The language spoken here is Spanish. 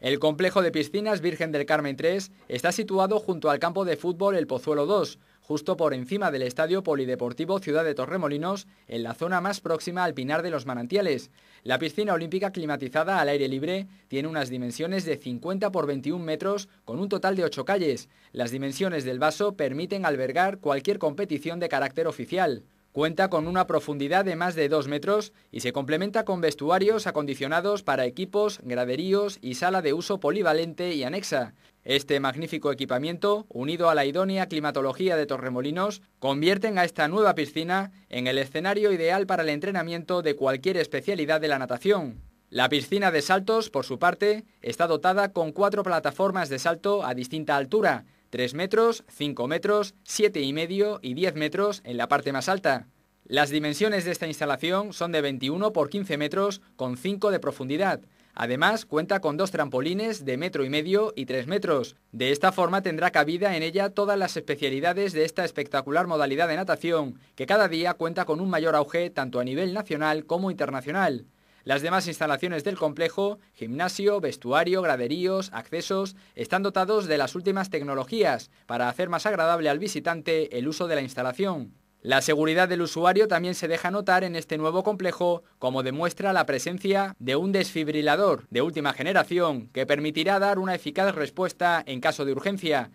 El complejo de piscinas Virgen del Carmen III está situado junto al campo de fútbol El Pozuelo 2, justo por encima del Estadio Polideportivo Ciudad de Torremolinos, en la zona más próxima al Pinar de los Manantiales. La piscina olímpica climatizada al aire libre tiene unas dimensiones de 50 por 21 metros con un total de 8 calles. Las dimensiones del vaso permiten albergar cualquier competición de carácter oficial. Cuenta con una profundidad de más de 2 metros y se complementa con vestuarios acondicionados para equipos, graderíos y sala de uso polivalente y anexa. Este magnífico equipamiento, unido a la idónea climatología de Torremolinos, convierten a esta nueva piscina en el escenario ideal para el entrenamiento de cualquier especialidad de la natación. La piscina de saltos, por su parte, está dotada con cuatro plataformas de salto a distinta altura, 3 metros, 5 metros, 7 y medio y 10 metros en la parte más alta. Las dimensiones de esta instalación son de 21 por 15 metros con 5 de profundidad. Además cuenta con dos trampolines de metro y medio y 3 metros. De esta forma tendrá cabida en ella todas las especialidades de esta espectacular modalidad de natación, que cada día cuenta con un mayor auge tanto a nivel nacional como internacional. Las demás instalaciones del complejo, gimnasio, vestuario, graderíos, accesos, están dotados de las últimas tecnologías para hacer más agradable al visitante el uso de la instalación. La seguridad del usuario también se deja notar en este nuevo complejo, como demuestra la presencia de un desfibrilador de última generación que permitirá dar una eficaz respuesta en caso de urgencia